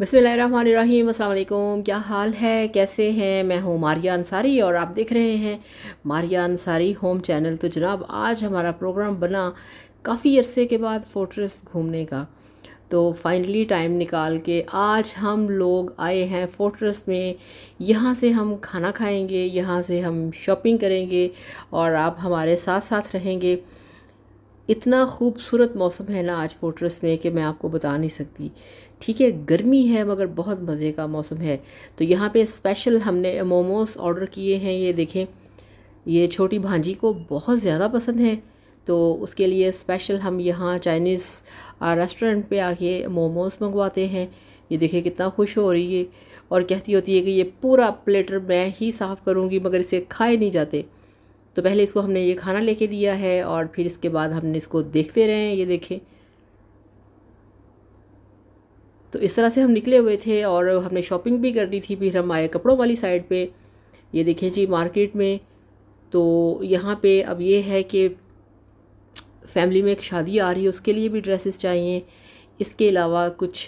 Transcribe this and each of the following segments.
बसमीम अल्लाम क्या हाल है कैसे हैं मैं हूँ मारिया अंसारी और आप देख रहे हैं मारिया अंसारी होम चैनल तो जनाब आज हमारा प्रोग्राम बना काफ़ी अरसे के बाद फोर्ट्रेस घूमने का तो फाइनली टाइम निकाल के आज हम लोग आए हैं फोर्ट्रेस में यहाँ से हम खाना खाएंगे यहाँ से हम शॉपिंग करेंगे और आप हमारे साथ साथ रहेंगे इतना खूबसूरत मौसम है ना आज फोर्ट्रेस में कि मैं आपको बता नहीं सकती ठीक है गर्मी है मगर बहुत मज़े का मौसम है तो यहाँ पे स्पेशल हमने मोमोस ऑर्डर किए हैं ये देखें ये छोटी भांजी को बहुत ज़्यादा पसंद है तो उसके लिए स्पेशल हम यहाँ चाइनीज़ रेस्टोरेंट पे आके मोमोस मंगवाते हैं ये देखें कितना खुश हो रही है और कहती होती है कि ये पूरा प्लेटर मैं ही साफ़ करूँगी मगर इसे खाए नहीं जाते तो पहले इसको हमने ये खाना लेके दिया है और फिर इसके बाद हमने इसको देखते रहे ये देखें तो इस तरह से हम निकले हुए थे और हमने शॉपिंग भी कर थी फिर हम आए कपड़ों वाली साइड पे ये देखें जी मार्केट में तो यहाँ पे अब ये है कि फैमिली में एक शादी आ रही है उसके लिए भी ड्रेसेस चाहिए इसके अलावा कुछ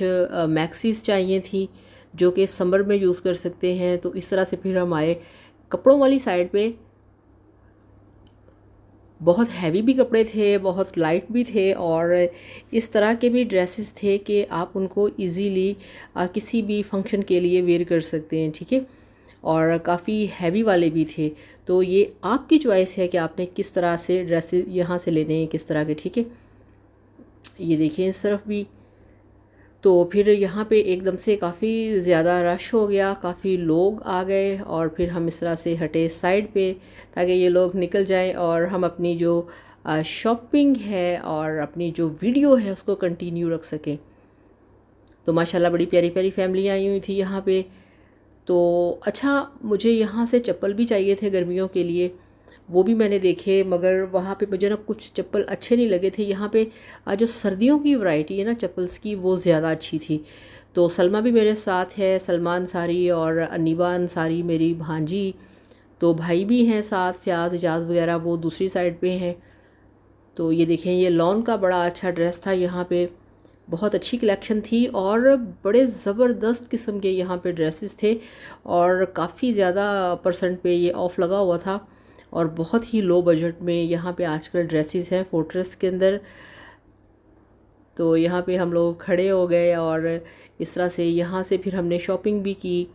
मैक्सीज चाहिए थी जो कि समर में यूज़ कर सकते हैं तो इस तरह से फिर हम आए कपड़ों वाली साइड पे बहुत हैवी भी कपड़े थे बहुत लाइट भी थे और इस तरह के भी ड्रेसेस थे कि आप उनको इजीली किसी भी फंक्शन के लिए वेयर कर सकते हैं ठीक है और काफ़ी हैवी वाले भी थे तो ये आपकी चॉइस है कि आपने किस तरह से ड्रेसेस यहाँ से लेने हैं किस तरह के ठीक है ये देखिए इस तरफ भी तो फिर यहाँ पे एकदम से काफ़ी ज़्यादा रश हो गया काफ़ी लोग आ गए और फिर हम इस तरह से हटे साइड पे ताकि ये लोग निकल जाएं और हम अपनी जो शॉपिंग है और अपनी जो वीडियो है उसको कंटिन्यू रख सकें तो माशाल्लाह बड़ी प्यारी प्यारी फैमिली आई हुई थी यहाँ पे तो अच्छा मुझे यहाँ से चप्पल भी चाहिए थे गर्मियों के लिए वो भी मैंने देखे मगर वहाँ पे मुझे ना कुछ चप्पल अच्छे नहीं लगे थे यहाँ पे जो सर्दियों की वैरायटी है ना चप्पल्स की वो ज़्यादा अच्छी थी तो सलमा भी मेरे साथ है सलमान सारी और अनिबा अंसारी मेरी भांजी तो भाई भी हैं साथ फ्याज एजाज वगैरह वो दूसरी साइड पे हैं तो ये देखें ये लॉन का बड़ा अच्छा ड्रेस था यहाँ पर बहुत अच्छी कलेक्शन थी और बड़े ज़बरदस्त किस्म के यहाँ पे ड्रेसेस थे और काफ़ी ज़्यादा परसेंट पे ये ऑफ़ लगा हुआ था और बहुत ही लो बजट में यहाँ पे आजकल ड्रेसेस हैं फोर्ट्रेस के अंदर तो यहाँ पे हम लोग खड़े हो गए और इस तरह से यहाँ से फिर हमने शॉपिंग भी की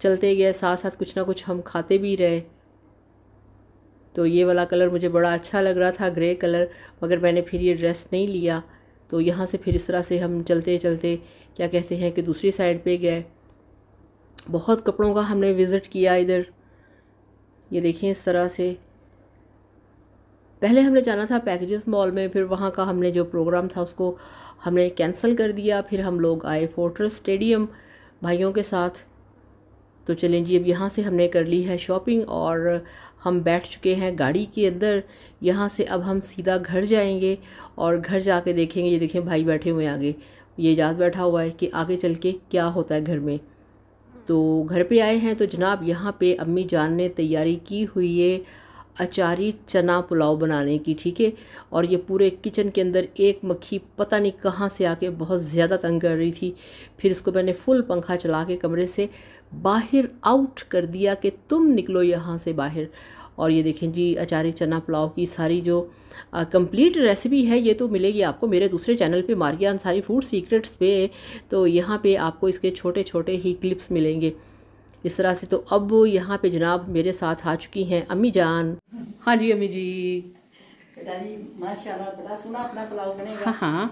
चलते गए साथ साथ कुछ ना कुछ हम खाते भी रहे तो ये वाला कलर मुझे बड़ा अच्छा लग रहा था ग्रे कलर मगर मैंने फिर ये ड्रेस नहीं लिया तो यहाँ से फिर इस तरह से हम चलते चलते क्या कहते हैं कि दूसरी साइड पे गए बहुत कपड़ों का हमने विज़िट किया इधर ये देखें इस तरह से पहले हमने जाना था पैकेजेस मॉल में फिर वहाँ का हमने जो प्रोग्राम था उसको हमने कैंसिल कर दिया फिर हम लोग आए फोर्ट्रेस स्टेडियम भाइयों के साथ तो चलें जी अब यहाँ से हमने कर ली है शॉपिंग और हम बैठ चुके हैं गाड़ी के अंदर यहाँ से अब हम सीधा घर जाएंगे और घर जा देखेंगे ये देखें भाई बैठे हुए हैं आगे ये याद बैठा हुआ है कि आगे चल के क्या होता है घर में तो घर पे आए हैं तो जनाब यहाँ पे अम्मी जान ने तैयारी की हुई है अचारी चना पुलाव बनाने की ठीक है और ये पूरे किचन के अंदर एक मक्खी पता नहीं कहाँ से आके बहुत ज़्यादा तंग कर रही थी फिर इसको मैंने फुल पंखा चला के कमरे से बाहर आउट कर दिया कि तुम निकलो यहाँ से बाहर और ये देखें जी अचारी चना पुलाव की सारी जो कंप्लीट रेसिपी है ये तो मिलेगी आपको मेरे दूसरे चैनल पे मारिया अंसारी फूड सीक्रेट्स पे तो यहाँ पे आपको इसके छोटे छोटे ही क्लिप्स मिलेंगे इस तरह से तो अब यहाँ पे जनाब मेरे साथ आ चुकी हैं अम्मी जान हाँ जी अम्मी जी माशा बड़ा सुना अपना पुलाव बनेगा हाँ हाँ,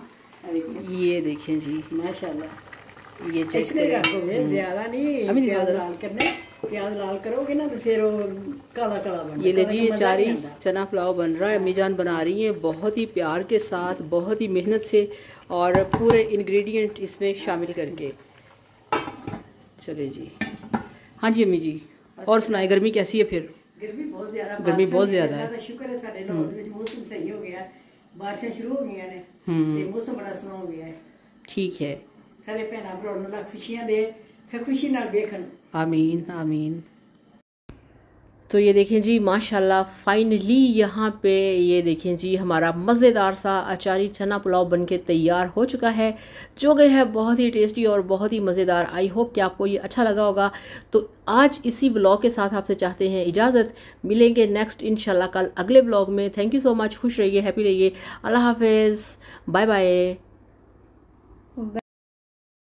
हाँ ये देखें जी माशा ये हम्म। ज्यादा नहीं प्याज लाल करने प्याज लाल करोगे ना तो फिर काला काला तो चना पुलाव बन रहा है अम्मी बना रही है बहुत ही प्यार के साथ बहुत ही मेहनत से और पूरे इंग्रेडिएंट इसमें शामिल करके चले जी हाँ जी अम्मी जी अच्छा। और सुनाए गर्मी कैसी है फिर गर्मी बहुत ज्यादा है शुक्र है हम्म। हो बारिशें शुरू हो गई हम्म। मौसम बड़ा सुना हो गया है ठीक है ਸਾਰੇ ਭੈਣਾਂ ਭਰਾਵਾਂ ਨੂੰ ਲੱਖ ਖੁਸ਼ੀਆਂ ਦੇ ਫਿਰ ਖੁਸ਼ੀ ਨਾਲ ਵੇਖਣ आमीन आमीन तो ये देखें जी माशाल्लाह फाइनली यहाँ पे ये देखें जी हमारा मज़ेदार सा अचारी चना पुलाव बन के तैयार हो चुका है जो गए है बहुत ही टेस्टी और बहुत ही मज़ेदार आई होप कि आपको ये अच्छा लगा होगा तो आज इसी ब्लॉग के साथ आपसे चाहते हैं इजाज़त मिलेंगे नेक्स्ट इन कल अगले ब्लॉग में थैंक यू सो मच खुश रहिए हैप्पी रहिए अल्लाह हाफिज़ बाय बाय